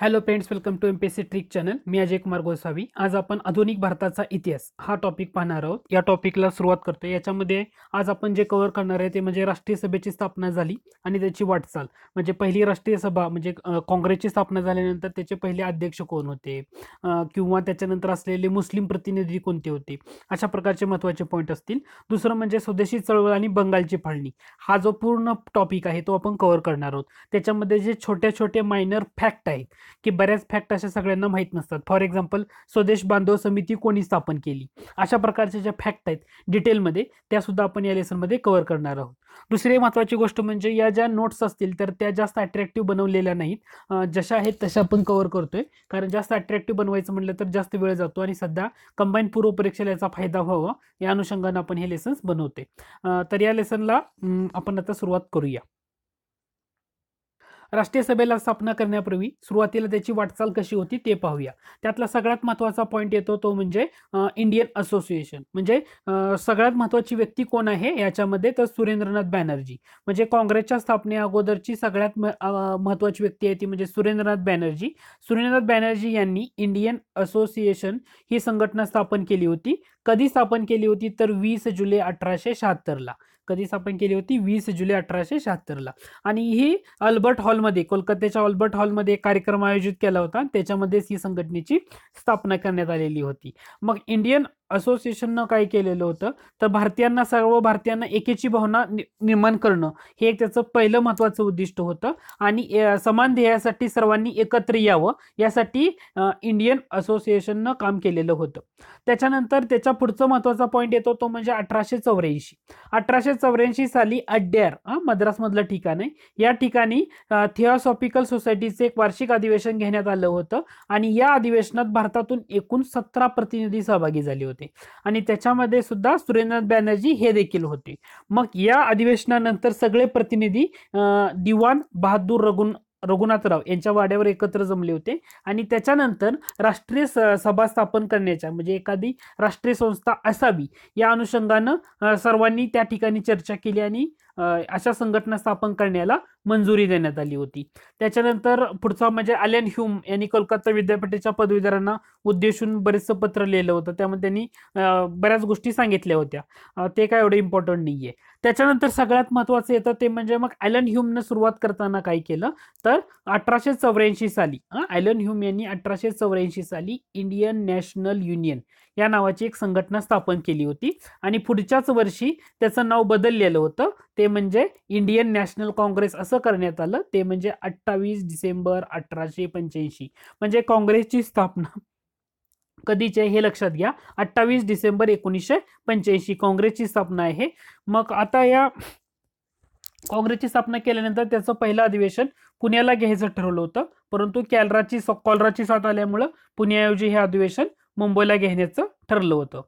hello friends welcome to M P C trick channel मी अजय कुमार गोसावी आज आपण आधुनिक भारताचा इतिहास हा टॉपिक पाहणार आहोत या टॉपिकला सुरुवात करतो याच्यामध्ये आज आपण जे कव्हर करणार आहे ते म्हणजे राष्ट्रीय सभेची स्थापना झाली आणि त्याची वाटचाल म्हणजे पहिली राष्ट्रीय सभा म्हणजे काँग्रेसची स्थापना झाल्यानंतर त्याचे पहिले अध्यक्ष कोण होते किंवा त्याच्यानंतर असलेले मुस्लिम प्रतिनिधी कोणते होते अशा प्रकारचे महत्त्वाचे पॉईंट असतील दुसरं म्हणजे स्वदेशी चळवळ आणि बंगालची फाळणी हा जो पूर्ण टॉपिक आहे तो आपण कव्हर करणार आहोत त्याच्यामध्ये जे छोट्या छोटे मायनर फॅक्ट आहेत की बऱ्याच फॅक्ट अशा सगळ्यांना माहीत नसतात फॉर एक्झाम्पल स्वदेश बांधव समिती कोणी स्थापन केली अशा प्रकारच्या ज्या फॅक्ट आहेत डिटेलमध्ये सुद्धा आपण या लेसनमध्ये कव्हर करणार आहोत दुसरी महत्वाची गोष्ट म्हणजे या ज्या नोट्स असतील तर त्या जास्त अट्रॅक्टिव्ह बनवलेल्या नाहीत जशा आहेत तशा आपण कव्हर करतोय कारण जास्त अट्रॅक्टिव्ह बनवायचं म्हटलं तर जास्त वेळ जातो आणि सध्या कंबाईन पूर्व परीक्षेला याचा फायदा व्हावा या अनुषंगानं आपण हे लेसन्स बनवते तर या लेसनला आपण आता सुरुवात करूया राष्ट्रीय सभेला स्थापना करण्यापूर्वी सुरुवातीला त्याची वाटचाल कशी होती ते पाहूया त्यातला सगळ्यात महत्वाचा पॉईंट येतो तो म्हणजे इंडियन असोसिएशन म्हणजे सगळ्यात महत्वाची व्यक्ती कोण आहे याच्यामध्ये तर सुरेंद्रनाथ बॅनर्जी म्हणजे काँग्रेसच्या स्थापने अगोदरची सगळ्यात महत्वाची व्यक्ती आहे ती म्हणजे सुरेंद्रनाथ बॅनर्जी सुरेंद्रनाथ बॅनर्जी यांनी इंडियन असोसिएशन ही संघटना स्थापन केली होती कधी स्थापन केली होती तर वीस जुलै अठराशे शहात्तरला कधी स्थापन केली होती वीस जुलै अठराशे शहात्तरला आणि ही अल्बर्ट हॉलमध्ये कोलकात्याच्या अल्बर्ट हॉलमध्ये एक कार्यक्रम आयोजित केला होता त्याच्यामध्येच ही संघटनेची स्थापना करण्यात आलेली होती मग इंडियन असोसिएशननं काय केलेलं होतं तर भारतीयांना सर्व भारतीयांना एकेची भावना निर्माण करणं हे एक त्याचं पहिलं महत्त्वाचं उद्दिष्ट होतं आणि समान ध्येयासाठी सर्वांनी एकत्र यावं यासाठी इंडियन असोसिएशननं काम केलेलं होतं त्याच्यानंतर त्याच्या पुढचं महत्त्वाचा पॉईंट येतो तो म्हणजे अठराशे चौऱ्याऐंशी अठराशे चौऱ्याऐंशी साली अड्ड्यार हा मद्रासमधलं ठिकाण आहे या ठिकाणी थिओसॉफिकल सोसायटीचं एक वार्षिक अधिवेशन घेण्यात आलं होतं आणि या अधिवेशनात भारतातून एकूण सतरा प्रतिनिधी सहभागी झाले होते होते आणि त्याच्यामध्ये सुद्धा सुरेंद्रनाथ बॅनर्जी हे देखील होते मग या अधिवेशनानंतर सगळे प्रतिनिधी दिवान बहादूर रघुन रघुनाथराव यांच्या वाड्यावर एकत्र जमले होते आणि त्याच्यानंतर राष्ट्रीय सभा स्थापन करण्याच्या म्हणजे एखादी राष्ट्रीय संस्था असावी या अनुषंगानं सर्वांनी त्या ठिकाणी चर्चा केली आणि अशा संघटना स्थापन करण्याला मंजुरी देण्यात आली होती त्याच्यानंतर पुढचा म्हणजे अलेन ह्यूम यांनी कोलकाता विद्यापीठाच्या पदवीधरांना उद्देशून बरेचसं पत्र लिहिलं होतं त्यामध्ये त्यांनी बऱ्याच गोष्टी सांगितल्या होत्या ते काय एवढं इम्पॉर्टंट नाही आहे त्याच्यानंतर सगळ्यात महत्वाचं येतं ते म्हणजे मग अॅलन ह्यूमनं सुरुवात करताना काय केलं तर अठराशे चौऱ्याऐंशी साली अॅलन ह्यूम यांनी अठराशे चौऱ्याऐंशी साली इंडियन नॅशनल युनियन या नावाची एक संघटना स्थापन केली होती आणि पुढच्याच वर्षी त्याचं नाव बदललेलं होतं ते म्हणजे इंडियन नॅशनल काँग्रेस असं करण्यात आलं ते म्हणजे अठ्ठावीस डिसेंबर अठराशे पंच्याऐंशी म्हणजे काँग्रेसची स्थापना कधीचे हे लक्षात घ्या अठ्ठावीस डिसेंबर एकोणीसशे पंच्याऐंशी काँग्रेसची स्थापना आहे मग आता या काँग्रेसची स्थापना केल्यानंतर त्याचं पहिलं अधिवेशन पुण्याला घ्यायचं ठरवलं होतं परंतु कॅलराची कॉलराची साथ आल्यामुळं पुण्याऐवजी हे अधिवेशन मुंबईला घेण्याचं ठरलं होतं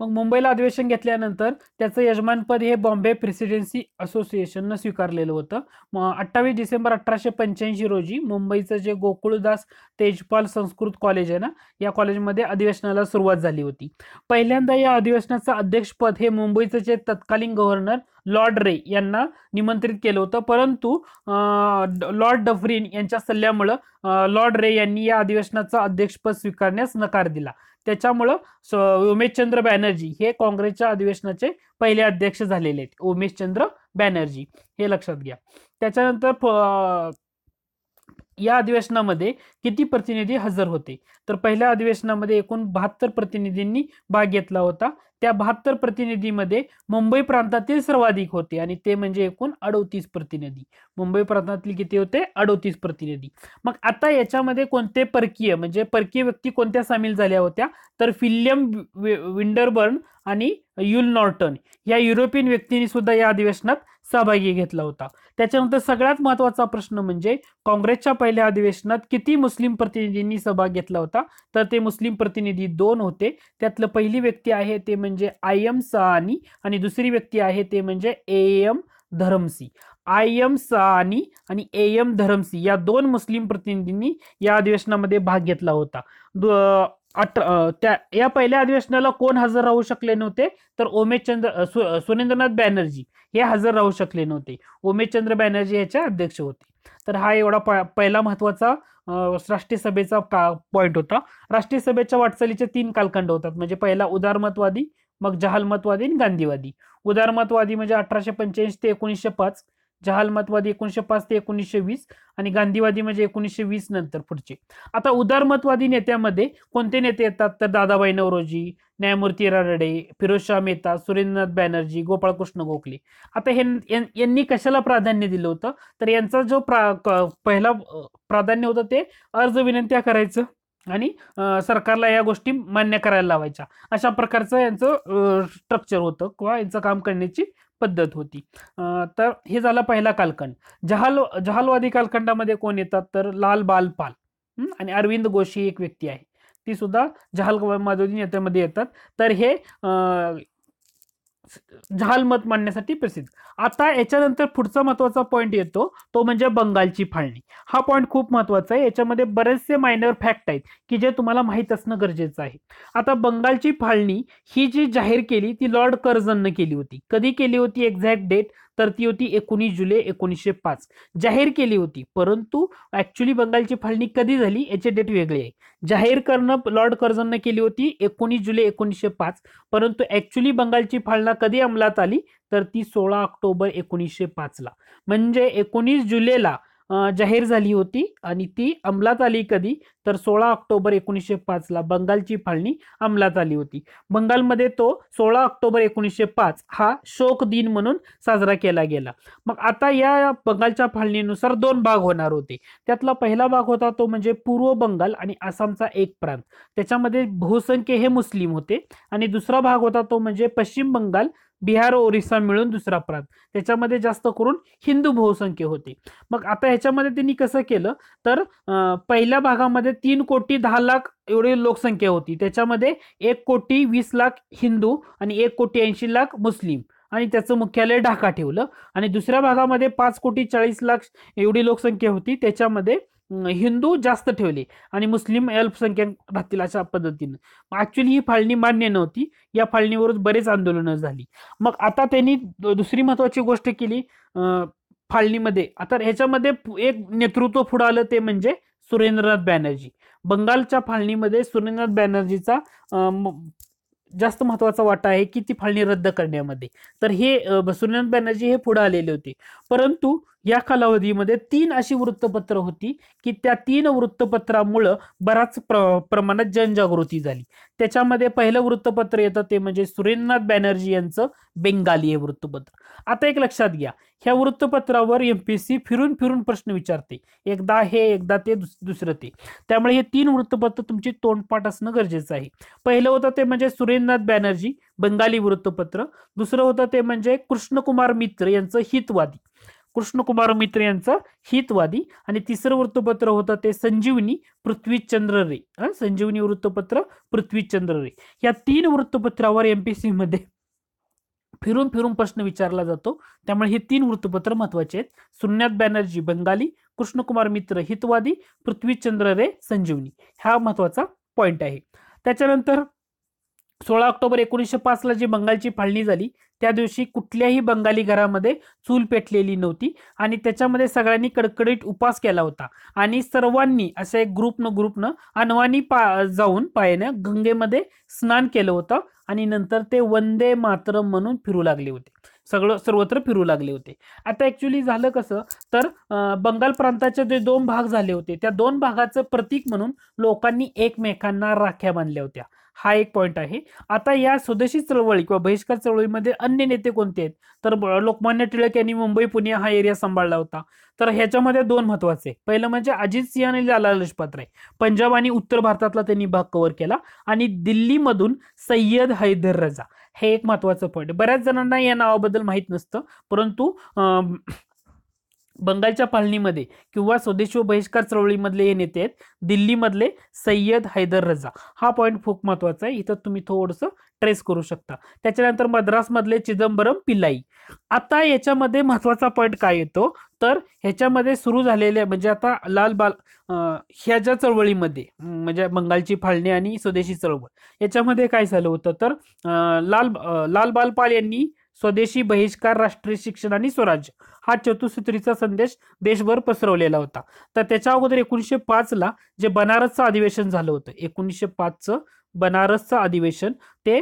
मग मुंबईला अधिवेशन घेतल्यानंतर त्याचं यजमानपद हे बॉम्बे प्रेसिडेन्सी असोसिएशननं स्वीकारलेलं होतं मग अठ्ठावीस डिसेंबर अठराशे पंच्याऐंशी रोजी मुंबईचं जे गोकुळदास तेजपाल संस्कृत कॉलेज आहे ना या कॉलेजमध्ये अधिवेशनाला सुरुवात झाली होती पहिल्यांदा या अधिवेशनाचं अध्यक्षपद हे मुंबईचं जे तत्कालीन गव्हर्नर लॉर्ड रे यांना निमंत्रित केलं होतं परंतु लॉर्ड डफरीन यांच्या सल्ल्यामुळं लॉर्ड रे यांनी या अधिवेशनाचं अध्यक्षपद स्वीकारण्यास नकार दिला त्याच्यामुळं उमेशचंद्र बॅनर्जी हे काँग्रेसच्या अधिवेशनाचे पहिले अध्यक्ष झालेले आहेत उमेशचंद्र बॅनर्जी हे लक्षात घ्या त्याच्यानंतर या अधिवेशनामध्ये किती प्रतिनिधी हजर होते तर पहिल्या अधिवेशनामध्ये एकूण बहात्तर प्रतिनिधींनी भाग घेतला होता त्या बहात्तर प्रतिनिधीमध्ये मुंबई प्रांतातील सर्वाधिक होते आणि ते म्हणजे एकूण अडोतीस प्रतिनिधी मुंबई प्रांतातील किती होते अडोतीस प्रतिनिधी मग आता याच्यामध्ये कोणते परकीय म्हणजे परकीय व्यक्ती कोणत्या सामील झाल्या होत्या तर फिल्यम विंडरबर्न आणि युल नॉर्टन या युरोपियन व्यक्तींनी सुद्धा या अधिवेशनात सहभागी घेतला होता त्याच्यानंतर सगळ्यात महत्वाचा प्रश्न म्हणजे काँग्रेसच्या पहिल्या अधिवेशनात किती मुस्लिम प्रतिनिधींनी सहभाग घेतला होता तर ते मुस्लिम प्रतिनिधी दोन होते त्यातलं पहिली व्यक्ती आहे ते म्हणजे आय एम सहानी आणि दुसरी व्यक्ती आहे ते म्हणजे A M Dharamsi I M Sani आणि ए एम धरमसी या दोन मुस्लिम प्रतिनिधींनी या अधिवेशनामध्ये भाग घेतला होता अठरा त्या या पहिल्या अधिवेशनाला कोण हजर राहू शकले नव्हते तर ओमेशचंद्र सु, सुरेंद्रनाथ बॅनर्जी हे हजर राहू शकले नव्हते ओमेशचंद्र बॅनर्जी याचे अध्यक्ष होते तर हा एवढा पहिला महत्वाचा राष्ट्रीय सभेचा का पॉईंट होता राष्ट्रीय सभेच्या वाटचालीचे तीन कालखंड होतात म्हणजे पहिला उदारमतवादी मग जहालमतवादी आणि गांधीवादी उदारमतवादी म्हणजे अठराशे पंच्याऐंशी ते एकोणीसशे पाच जहालमतवादी एकोणीसशे पाच ते एकोणीसशे वीस आणि गांधीवादी म्हणजे एकोणीसशे वीस नंतर पुढचे आता उदारमतवादी नेत्यामध्ये कोणते नेते येतात तर दादाबाई नवरोजी न्यायमूर्ती फिरोज फिरोजशाह मेहता सुरेंद्रनाथ बॅनर्जी गोपाळकृष्ण गोखले आता हे यांनी कशाला प्राधान्य दिलं होतं तर यांचा जो प्रा पहिला प्राधान्य होतं ते अर्ज विनंत्या करायचं आणि सरकारला या गोष्टी मान्य करायला लावायच्या अशा प्रकारचं यांचं स्ट्रक्चर होतं किंवा यांचं काम करण्याची पद्धत होती तर हे झालं पहिला कालखंड जहाल जहालवादी कालखंडामध्ये कोण येतात तर लाल बाल पाल आणि अरविंद गोशी एक व्यक्ती आहे ती सुद्धा जहाल माधोजी नेत्यामध्ये येतात तर हे झालमत मत मांडण्यासाठी प्रसिद्ध आता याच्यानंतर पुढचा महत्वाचा पॉईंट येतो तो म्हणजे बंगालची फाळणी हा पॉईंट खूप महत्वाचा आहे याच्यामध्ये बरेचसे मायनर फॅक्ट आहेत की जे तुम्हाला माहीत असणं गरजेचं आहे आता बंगालची फाळणी ही जी जाहीर केली ती लॉर्ड कर्जननं केली होती कधी केली होती एक्झॅक्ट डेट तर ती होती एकोणीस जुलै एकोणीसशे पाच जाहीर केली होती परंतु ऍक्च्युली बंगालची फाळणी कधी झाली याचे डेट वेगळे आहे जाहीर करणं लॉर्ड कर्झनने केली होती एकोणीस जुलै एकोणीसशे पाच परंतु ऍक्च्युली बंगालची फाळणा कधी अंमलात आली तर ती सोळा ऑक्टोबर एकोणीसशे पाचला म्हणजे एकोणीस जुलैला जाहीर झाली होती आणि ती अंमलात आली कधी तर सोळा ऑक्टोबर एकोणीसशे पाचला बंगालची फाळणी अंमलात आली होती बंगालमध्ये तो सोळा ऑक्टोबर एकोणीसशे पाच हा शोक दिन म्हणून साजरा केला गेला मग आता या बंगालच्या फाळणीनुसार दोन भाग होणार होते त्यातला पहिला भाग होता तो म्हणजे पूर्व बंगाल आणि आसामचा एक प्रांत त्याच्यामध्ये बहुसंख्य हे मुस्लिम होते आणि दुसरा भाग होता तो म्हणजे पश्चिम बंगाल बिहार ओरिसा मिळून दुसरा प्रांत त्याच्यामध्ये जास्त करून हिंदू बहुसंख्य होते मग आता ह्याच्यामध्ये त्यांनी कसं केलं तर पहिल्या भागामध्ये तीन कोटी दहा लाख एवढी लोकसंख्या होती त्याच्यामध्ये एक कोटी वीस लाख हिंदू आणि एक कोटी ऐंशी लाख मुस्लिम आणि त्याचं मुख्यालय ढाका ठेवलं आणि दुसऱ्या भागामध्ये पाच कोटी चाळीस लाख एवढी लोकसंख्या होती त्याच्यामध्ये हिंदू जास्त ठेवले आणि मुस्लिम अल्पसंख्याक राहतील अशा पद्धतीनं ऍक्च्युली ही फाळणी मान्य नव्हती या फाळणीवरच बरेच आंदोलनं झाली मग आता त्यांनी दुसरी महत्वाची गोष्ट केली फाळणीमध्ये आता ह्याच्यामध्ये एक नेतृत्व पुढं आलं ते म्हणजे सुरेंद्रनाथ बॅनर्जी बंगालच्या फाळणीमध्ये सुरेंद्रनाथ बॅनर्जीचा जास्त महत्वाचा वाटा आहे की ती फाळणी रद्द करण्यामध्ये तर हे सुरेंद्रनाथ बॅनर्जी हे पुढे आलेले होते परंतु या कालावधीमध्ये तीन अशी वृत्तपत्र होती की त्या तीन वृत्तपत्रामुळं बराच प्र प्रमाणात जनजागृती झाली त्याच्यामध्ये पहिलं वृत्तपत्र येतं ते म्हणजे सुरेंद्रनाथ बॅनर्जी यांचं बेंगाली हे वृत्तपत्र आता एक लक्षात घ्या ह्या वृत्तपत्रावर एम पी सी फिरून फिरून प्रश्न विचारते एकदा हे एकदा ते दुसरं ते त्यामुळे हे तीन वृत्तपत्र तुमची तोंडपाठ असणं गरजेचं आहे पहिलं होतं ते म्हणजे सुरेंद्रनाथ बॅनर्जी बंगाली वृत्तपत्र दुसरं होतं ते म्हणजे कृष्णकुमार मित्र यांचं हितवादी कृष्णकुमार मित्र यांचं हितवादी आणि तिसरं वृत्तपत्र होतं ते संजीवनी पृथ्वीचंद्र रे संजीवनी वृत्तपत्र पृथ्वीचंद्र रे या तीन वृत्तपत्रावर पी मध्ये फिरून फिरून प्रश्न विचारला जातो त्यामुळे हे तीन वृत्तपत्र महत्वाचे आहेत सुन्यात बॅनर्जी बंगाली कृष्णकुमार मित्र हितवादी पृथ्वीचंद्र रे संजीवनी हा महत्वाचा पॉइंट आहे त्याच्यानंतर सोळा ऑक्टोबर एकोणीसशे पाचला जी बंगालची फाळणी झाली त्या दिवशी कुठल्याही बंगाली घरामध्ये चूल पेटलेली नव्हती आणि त्याच्यामध्ये सगळ्यांनी कडकडीत उपास केला होता आणि सर्वांनी असे ग्रुपनं ग्रुपनं अनवानी पा जाऊन पायानं गंगेमध्ये स्नान केलं होतं आणि नंतर ते वंदे मातरम म्हणून फिरू लागले होते सगळं सर्वत्र फिरू लागले होते आता ॲक्च्युली झालं कसं तर बंगाल प्रांताचे जे दोन भाग झाले होते त्या दोन भागाचं प्रतीक म्हणून लोकांनी एकमेकांना राख्या बांधल्या होत्या हा एक पॉईंट आहे आता या स्वदेशी चळवळी किंवा बहिष्कार चळवळीमध्ये अन्य नेते कोणते आहेत तर लोकमान्य टिळक यांनी मुंबई पुणे हा एरिया सांभाळला होता तर ह्याच्यामध्ये दोन महत्वाचे पहिलं म्हणजे अजित सिंह आणि लाला लजपत राय पंजाब आणि उत्तर भारतातला त्यांनी भाग कव्हर केला आणि दिल्लीमधून सय्यद हैदर रजा हे एक महत्वाचं पॉईंट बऱ्याच जणांना या नावाबद्दल माहीत नसतं परंतु बंगालच्या फाळणीमध्ये किंवा स्वदेशी व बहिष्कार चळवळीमधले हे नेते आहेत दिल्लीमधले सय्यद हैदर रजा हा पॉईंट खूप महत्त्वाचा आहे इथं तुम्ही थोडंसं ट्रेस करू शकता त्याच्यानंतर मद्रासमधले चिदंबरम पिलाई आता याच्यामध्ये महत्त्वाचा पॉईंट काय येतो तर ह्याच्यामध्ये सुरू झालेल्या म्हणजे आता लाल बाल ह्या ज्या चळवळीमध्ये म्हणजे बंगालची फाळणी आणि स्वदेशी चळवळ याच्यामध्ये काय झालं होतं तर लाल लाल बालपाल यांनी स्वदेशी बहिष्कार राष्ट्रीय शिक्षण आणि स्वराज्य हा चतुसूत्रीचा संदेश देशभर पसरवलेला होता तर त्याच्या अगोदर एकोणीसशे पाच ला जे बनारसचं अधिवेशन झालं होतं एकोणीसशे पाचचं बनारसचं अधिवेशन ते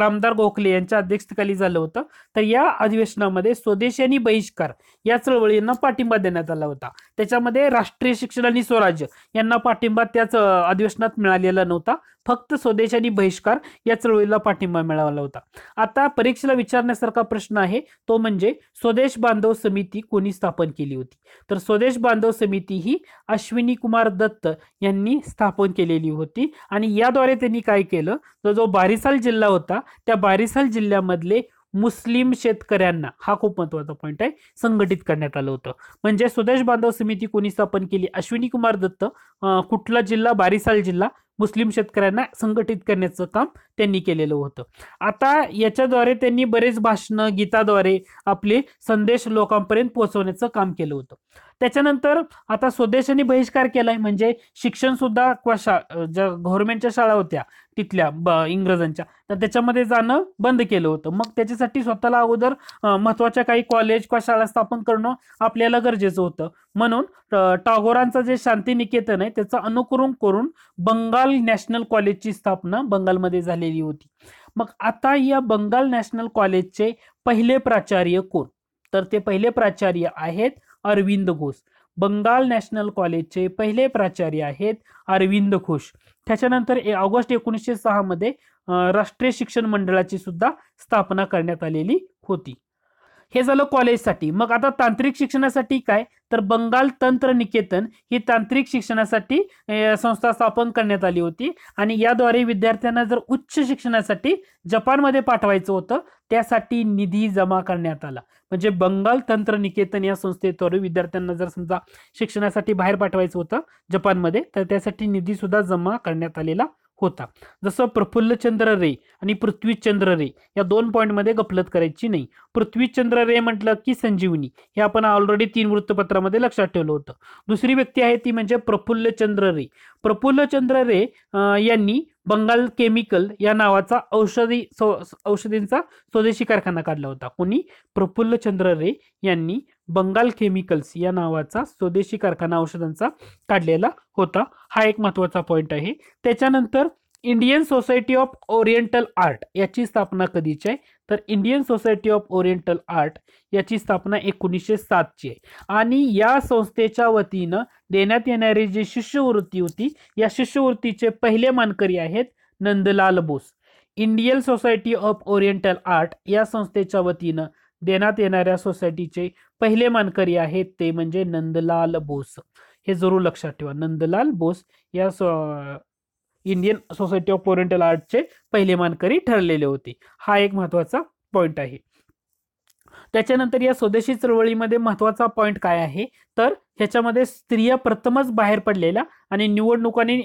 रामदार गोखले यांच्या अध्यक्षतेखाली झालं होतं तर या अधिवेशनामध्ये स्वदेशी आणि बहिष्कार या चळवळींना पाठिंबा देण्यात आला होता त्याच्यामध्ये राष्ट्रीय शिक्षण आणि स्वराज्य यांना पाठिंबा त्याच अधिवेशनात मिळालेला नव्हता फक्त स्वदेश आणि बहिष्कार या चळवळीला पाठिंबा मिळाला होता आता परीक्षेला विचारण्यासारखा प्रश्न आहे तो म्हणजे स्वदेश बांधव समिती कोणी स्थापन केली होती तर स्वदेश बांधव समिती ही अश्विनी कुमार दत्त यांनी स्थापन केलेली होती आणि याद्वारे त्यांनी काय केलं तर जो बारिसाल जिल्हा होता त्या बारिसाल जिल्ह्यामधले मुस्लिम शेतकऱ्यांना हा खूप महत्वाचा पॉईंट आहे संघटित करण्यात आलं होतं म्हणजे स्वदेश बांधव समिती कोणी स्थापन केली अश्विनी कुमार दत्त कुठला जिल्हा बारिसाल जिल्हा मुस्लिम शेतकऱ्यांना संघटित करण्याचं काम त्यांनी केलेलं होतं आता याच्याद्वारे त्यांनी बरेच भाषणं गीताद्वारे आपले संदेश लोकांपर्यंत पोहोचवण्याचं काम केलं होतं त्याच्यानंतर आता स्वदेशाने बहिष्कार केलाय म्हणजे शिक्षण सुद्धा किंवा शा ज्या गव्हर्नमेंटच्या शाळा होत्या तिथल्या ब इंग्रजांच्या तर त्याच्यामध्ये जाणं बंद केलं होतं मग त्याच्यासाठी स्वतःला अगोदर महत्वाच्या काही कॉलेज किंवा शाळा स्थापन करणं आपल्याला गरजेचं होतं म्हणून टागोरांचं जे शांतिनिकेतन आहे त्याचं अनुकरण करून बंगाल नॅशनल कॉलेजची स्थापना बंगालमध्ये झाली झालेली होती मग आता या बंगाल नॅशनल कॉलेजचे पहिले प्राचार्य कोण तर ते पहिले प्राचार्य आहेत अरविंद घोष बंगाल नॅशनल कॉलेजचे पहिले प्राचार्य आहेत अरविंद घोष त्याच्यानंतर ऑगस्ट एकोणीसशे सहामध्ये राष्ट्रीय शिक्षण मंडळाची सुद्धा स्थापना करण्यात आलेली होती हे झालं कॉलेजसाठी मग आता तांत्रिक शिक्षणासाठी काय तर बंगाल तंत्र निकेतन ही तांत्रिक शिक्षणासाठी संस्था स्थापन करण्यात आली होती आणि याद्वारे विद्यार्थ्यांना जर उच्च शिक्षणासाठी जपानमध्ये पाठवायचं होतं त्यासाठी निधी जमा करण्यात आला म्हणजे बंगाल तंत्र निकेतन या संस्थेद्वारे विद्यार्थ्यांना जर समजा शिक्षणासाठी बाहेर पाठवायचं होतं जपानमध्ये तर त्यासाठी निधीसुद्धा जमा करण्यात आलेला होता जसं प्रफुल्लचंद्र रे आणि पृथ्वीचंद्र रे या दोन पॉईंटमध्ये गफलत करायची नाही पृथ्वीचंद्र रे म्हटलं की संजीवनी हे आपण ऑलरेडी तीन वृत्तपत्रामध्ये लक्षात ठेवलं होतं दुसरी व्यक्ती आहे ती म्हणजे प्रफुल्लचंद्र रे प्रफुल्लचंद्र रे यांनी बंगाल केमिकल या नावाचा औषधी औषधींचा स्वदेशी कारखाना काढला होता कोणी प्रफुल्लचंद्र रे यांनी बंगाल केमिकल्स या नावाचा स्वदेशी कारखाना औषधांचा काढलेला होता हा एक महत्त्वाचा पॉईंट आहे त्याच्यानंतर Indian Society of Oriental Art याची स्थापना कधीची आहे तर Indian Society of Oriental Art याची स्थापना एकोणीसशे सातची आहे आणि या संस्थेच्या वतीनं देण्यात येणारी जी शिष्यवृत्ती होती या शिष्यवृत्तीचे पहिले मानकरी आहेत Nandlal Bose Indian Society of Oriental Art या संस्थेच्या वतीनं देण्यात येणाऱ्या सोसायटीचे पहिले मानकरी आहेत ते म्हणजे नंदलाल बोस हे जरूर लक्षात ठेवा नंदलाल बोस या इंडियन सोसायटी ऑफ ओरिएंटल आर्टचे पहिले मानकरी ठरलेले होते हा एक महत्त्वाचा पॉईंट आहे त्याच्यानंतर या स्वदेशी चळवळीमध्ये महत्वाचा पॉईंट काय आहे तर ह्याच्यामध्ये स्त्रिया प्रथमच बाहेर पडलेल्या आणि निवडणुकांनी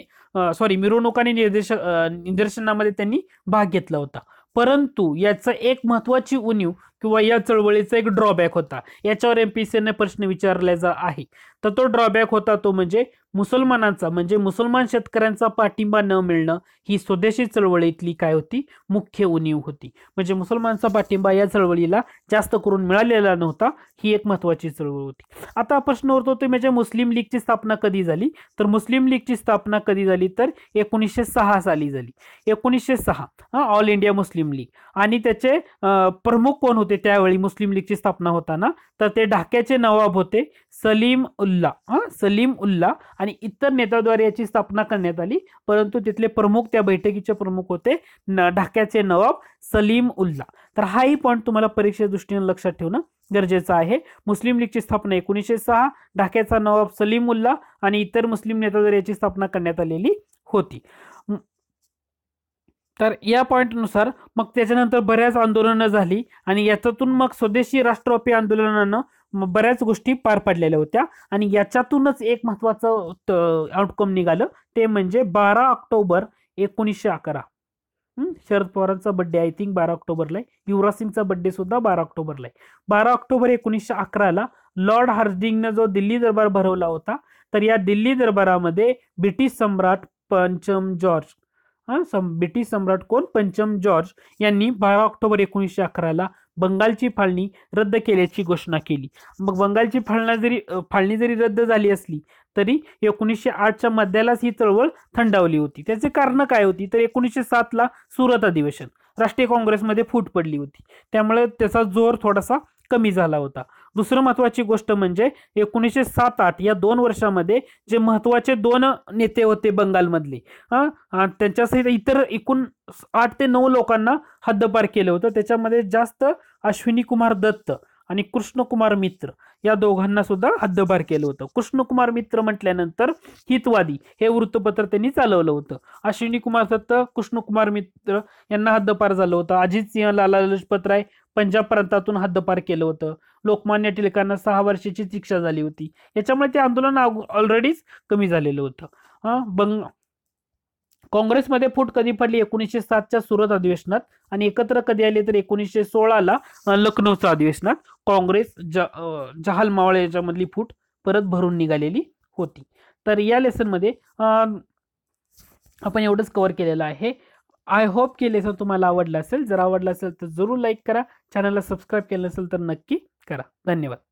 सॉरी मिरवणुकांनी निर्देश निदर्शनामध्ये त्यांनी भाग घेतला होता परंतु याचं एक महत्वाची उणीव किंवा या चळवळीचा एक ड्रॉबॅक होता याच्यावर एम पी सीने प्रश्न विचारलेला आहे तर तो ड्रॉबॅक होता तो म्हणजे मुसलमानांचा म्हणजे मुसलमान शेतकऱ्यांचा पाठिंबा न मिळणं ही स्वदेशी चळवळीतली काय होती मुख्य उणीव होती म्हणजे मुसलमानचा पाठिंबा या चळवळीला जास्त करून मिळालेला नव्हता ही एक महत्वाची चळवळ होती आता प्रश्न उरतो ते म्हणजे मुस्लिम लीगची स्थापना कधी झाली तर मुस्लिम लीगची स्थापना कधी झाली तर एकोणीसशे सहा साली झाली एकोणीसशे सहा ऑल इंडिया मुस्लिम लीग आणि त्याचे प्रमुख कोण होते त्यावेळी मुस्लिम लीगची स्थापना होताना तर ते ढाक्याचे नवाब होते सलीम उल्ला हा सलीम उल्ला आणि इतर नेत्याद्वारे याची स्थापना करण्यात आली परंतु तिथले प्रमुख त्या बैठकीचे प्रमुख होते ढाक्याचे नवाब सलीम उल्ला तर हाही पॉईंट तुम्हाला परीक्षेच्या दृष्टीने लक्षात ठेवणं गरजेचं आहे मुस्लिम लीगची स्थापना एकोणीसशे सहा ढाक्याचा नवाब सलीम उल्ला आणि इतर मुस्लिम नेत्याद्वारे याची स्थापना करण्यात आलेली होती तर या पॉईंटनुसार मग त्याच्यानंतर बऱ्याच आंदोलनं झाली आणि याच्यातून मग स्वदेशी राष्ट्रव्यापी आंदोलनानं बऱ्याच गोष्टी पार पडलेल्या होत्या आणि याच्यातूनच एक महत्वाचं आउटकम निघालं ते म्हणजे बारा ऑक्टोबर एकोणीसशे अकरा शरद पवारांचा बड्डे आय थिंक बारा ऑक्टोबरला आहे युवराज सिंगचा बड्डे सुद्धा बारा ऑक्टोबरला आहे बारा ऑक्टोबर एकोणीसशे अकराला लॉर्ड हार्डिंगनं जो दिल्ली दरबार भरवला होता तर या दिल्ली दरबारामध्ये ब्रिटिश सम्राट पंचम जॉर्ज सम ब्रिटिश सम्राट कोण पंचम जॉर्ज यांनी बारा ऑक्टोबर एकोणीसशे अकराला बंगालची फाळणी रद्द केल्याची घोषणा केली मग बंगालची फाळणा जरी फाळणी जरी रद्द झाली असली तरी एकोणीसशे आठच्या मध्यालाच ही चळवळ थंडावली होती त्याचे कारण काय होती तर एकोणीसशे सातला सुरत अधिवेशन राष्ट्रीय काँग्रेसमध्ये फूट पडली होती त्यामुळे त्याचा जोर थोडासा कमी झाला होता दुसरं महत्वाची गोष्ट म्हणजे एकोणीसशे सात आठ या दोन वर्षामध्ये जे महत्वाचे दोन नेते होते बंगालमधले हां त्यांच्यासहित इतर एकूण आठ ते नऊ लोकांना हद्दपार केलं होतं त्याच्यामध्ये जास्त अश्विनी कुमार दत्त आणि कृष्णकुमार मित्र या दोघांना सुद्धा हद्दबार केलं होतं कृष्णकुमार मित्र म्हटल्यानंतर हितवादी हे वृत्तपत्र त्यांनी चालवलं होतं अश्विनी कुमार दत्त कृष्णकुमार मित्र यांना हद्दपार झालं होतं अजित सिंह लाला लजपत राय पंजाब प्रांतातून हद्दपार केलं होतं लोकमान्य टिळकांना सहा वर्षाची शिक्षा झाली होती याच्यामुळे ते आंदोलन ऑलरेडीच कमी झालेलं होतं बंग काँग्रेसमध्ये फूट कधी पडली एकोणीसशे सातच्या सुरत अधिवेशनात आणि एकत्र कधी आले तर एकोणीसशे सोळाला लखनौच्या अधिवेशनात काँग्रेस जहाल मावळे याच्यामधली फूट परत भरून निघालेली होती तर या लेसनमध्ये आपण एवढंच कव्हर केलेलं आहे आय होप की लेसन तुम्हाला आवडलं असेल जर आवडलं असेल तर जरूर लाईक करा चॅनलला सबस्क्राईब केलं असेल तर नक्की करा धन्यवाद